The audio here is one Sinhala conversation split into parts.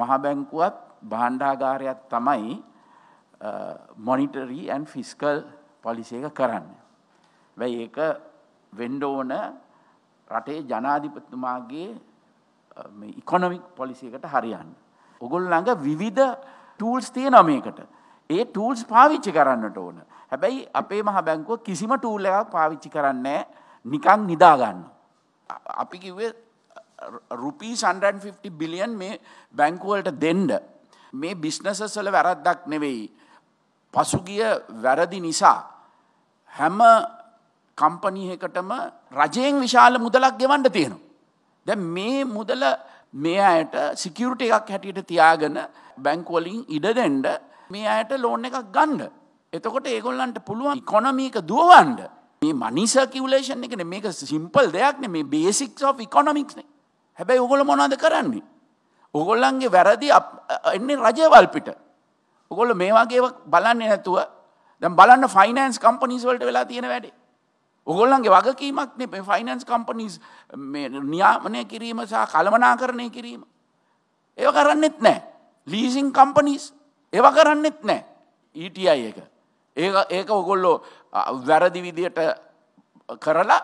මහබැංකුවත් බාණ්ඩාගාරයක් තමයි මොනිටරී ඇන් ෆිස්කල් පොලිසියක කරන්න. වැයි ඒක වෙන්ඩෝන රටේ ජනාධිපතුමාගේ ඉකොනොමික් පොලිසියකට හරියන්න. ඔගොල් ළඟ විවිධ ටූල්ස් තිය නොමයකට ඒ ටූල්ස් පාවිච්චි කරන්නට ඕන. හැබැයි අපේ මහ බැංකුව කිසිම ටූල්ලයක් පාවිච්චි කරන්නේ නිකං නිදාගන්න. අපි කිවේ රුපීස් 150 බිලියන් මේ බැංකුවලට දෙන්ඩ. මේ බිස්නසසල වැරද්දක් නෙවෙයි. පසුගිය වැරදි නිසා. හැම කම්පනීහකටම රජයෙන් විශාල මුදලක් ගෙවන්ඩ තියෙනවා. දැ මේ මුදල මේ අයට සිකියුට එකක් හැටියට තියාගෙන බැංකුවලින් ඉඩදෙන්ඩ මේ අයට ලෝන එකක් ගණ්ඩ. එතකොට ඒගොල්ලන්ට පුළුවන් කොනමීක දුවවන්ඩ. මේ මනිසා කිවලේෂන් එකන මේක සිම්පල් දෙයක්න මේ බේසික්ස් ෝ ඉකොනමික්නේ හැබැයි උගොල මොනද කරන්නේ. උගොල්ලන්ගේ වැරදි එන්නේ රජවල්පිට. උගොල්ල මේවාගේ බලන්න නැතුව දැම් බලන්න ෆයිනන්ස් කම්පනිස්වලට වෙලා තියෙන වැඩේ. උගොල්ලන්ගේ වගකීමක් මේ ෆයිනන්ස් කම්පනිස් නියාමනය කිරීම සහ කළමනා කරණය කිරීම. ඒව කරන්නෙත් නෑ. ලීසින් කම්පනිස් ඒව කරන්නෙත් නෑ. ඊටයි e එක. ඒ ඒක ඔගොල්ලෝ වැරදි විදියට කරලා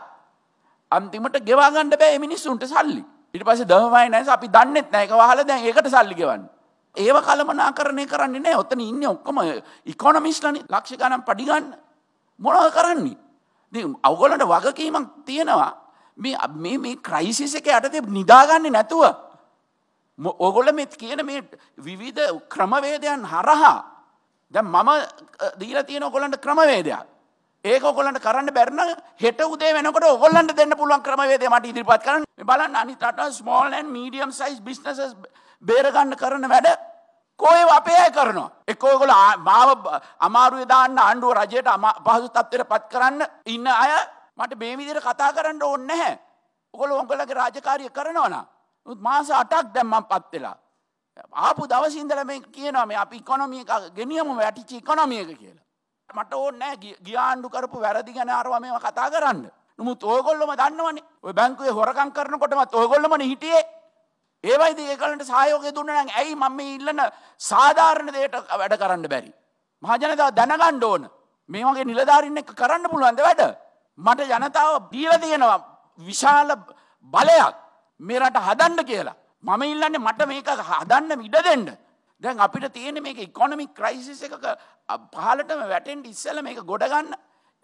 අන්තිමට ගෙවාගණ්ඩ බෑ මිනිස්සුන්ට සල්ලි. ඊට පස්සේ දහමයි නැස අපි දන්නෙත් නැහැ ඒක වහලා දැන් ඒකට සල්ලි ගෙවන්න. ඒව කලමනාකරණය කරන්නේ නැහැ. ඔතන ඉන්නේ ඔක්කොම ඉකොනොමිස්ට්ලානේ ලක්ෂ ගණන් පඩි ගන්න. මොනවද කරන්නේ? ඉතින් අවගලන්ට වගකීමක් තියෙනවා. මේ මේ මේ ක්‍රයිසිස් එක යටතේ නිදාගන්නේ නැතුව ඕගොල්ල මේ කියන මේ විවිධ ක්‍රමවේදයන් හරහා දැන් මම දීලා තියෙන ඔයගොල්ලන්ට ක්‍රමවේදයක් ඒක ඔගොල්ලන්ට කරන්න බැරන හෙට උදේ වෙනකොට ඔගොල්ලන්ට දෙන්න පුළුවන් ක්‍රමවේදය මට ඉදිරිපත් කරන්න බලන්න අනිතට small and medium size businesses බේරගන්න කරන වැඩ කෝය අපේ අය කරනවා එකෝගොල මාව අමාරුවේ දාන්න ආණ්ඩුව රජයට පහසු තත්වයට පත් කරන්න ඉන්න අය මට බේවිදිර කතා කරන්න ඕන්න නැහැ ඔකොල ඔංගලගේ රාජකාරය කරනවන උත් මාස අටක් දැම්මම් පත් වෙලා ආපු දවසින්දල මේ කියනවා මේ අපි ඉකොනොමිය ගෙනියම වැටිචි ඉකොනොමියක කියලා මට ඕ නෑ ගියාණ්ඩු කරපු වැරදි ගැන අරවා මේම කතා කරන්න. නමුත් ඕගොල්ලොම දන්නවන්නේ ඔය බැංකුවේ හොරකම් කරනකොටමත් ඕගොල්ලොමන හිටියේ ඒවයිද ඒකලට සයෝගය දුන්නන ඇයි මම ඉල්ලන සාධාරණ දේට වැඩ කරන්න බැරි. මහජනතාව දැනගණ්ඩ ඕන මේමගේ නිලධාරන්න එක කරන්න පුළුවන්ද වැඩ. මට ජනතාව දීල තියෙනවා විශාල බලයක් මේරට හදන්න කියලා. මම ඉල්ලන්නේ මට මේක හදන්න ඉඩ දෙන්න. දැන් අපිට තියෙන මේක ඉකොනමික් ක්‍රයිසිස් එකක පහලටම වැටෙන්ට ඉස්සල මේක ගොඩගන්න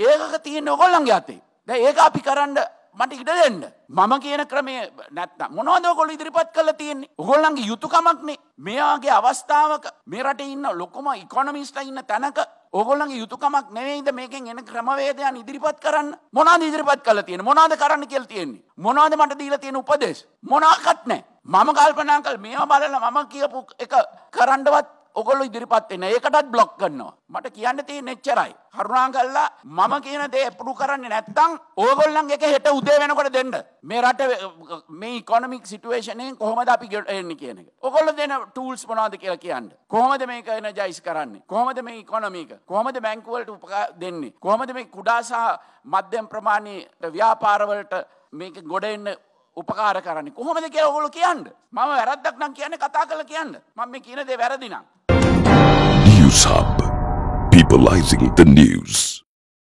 ඒකක තියෙන ඔගොල්ලන්ගේ අතේ. දැන් ඒක අපි කරන්න මට ඉඩ දෙන්න. මම කියන ක්‍රමය නැත්නම් මොනවද ඔයගොල්ලෝ ඉදිරිපත් කරලා තියෙන්නේ? ඔයගොල්ලන්ගේ යුතුයකමක්නේ. මෙයාගේ අවස්ථාවක මේ රටේ ඉන්න ලොකුම ඉකොනොමිස්ට්ලා ඉන්න තැනක ඔගොල්ලන්ගේ යුතුයකමක් නෙවෙයිද මේකෙන් එන ක්‍රමවේදයන් ඉදිරිපත් කරන්න? මොනවද ඉදිරිපත් කරලා තියෙන්නේ? මොනවද කරන්න කියලා තියෙන්නේ? මොනවද මට දීලා තියෙන උපදේශ? මොනවාක්වත් නැහැ. මම කල්පනා කළ මේවා බලලා මම කියපු එක කරන්නවත් ඔගොල්ලො ඉදිරිපත් වෙන ඒකටත් බ්ලොක් කරනවා. මට කියන්න තියෙන එච්චරයි. කරුණා කළා මම කියන දේ අප්‍රූව් කරන්නේ නැත්නම් ඕගොල්ලන් එක හෙට උදේ වෙනකොට දෙන්න. මේ රට මේ ඉකොනොමික් සිටුේෂන් එකෙන් කොහොමද අපි එන්නේ කියන එක. ඔගොල්ලෝ දෙන ටූල්ස් මොනවද කියලා කියන්න. කොහොමද මේක එනර්ජයිස් කරන්නේ? කොහොමද මේ ඉකොනොමි එක? කොහොමද බැංකු වලට උපකාර දෙන්නේ? කොහොමද මේ කුඩා සහ මධ්‍යම ප්‍රමාණයේ ව්‍යාපාර වලට මේක ගොඩ එන්න උපකාර කරන්නේ කොහොමද කියලා ඔයගොල්ලෝ කියන්න. මම වැරද්දක් නම් කියන්නේ කතා කරලා කියන්න. මම මේ කියන දේ වැරදි නම්. Newsub, peopleizing the news.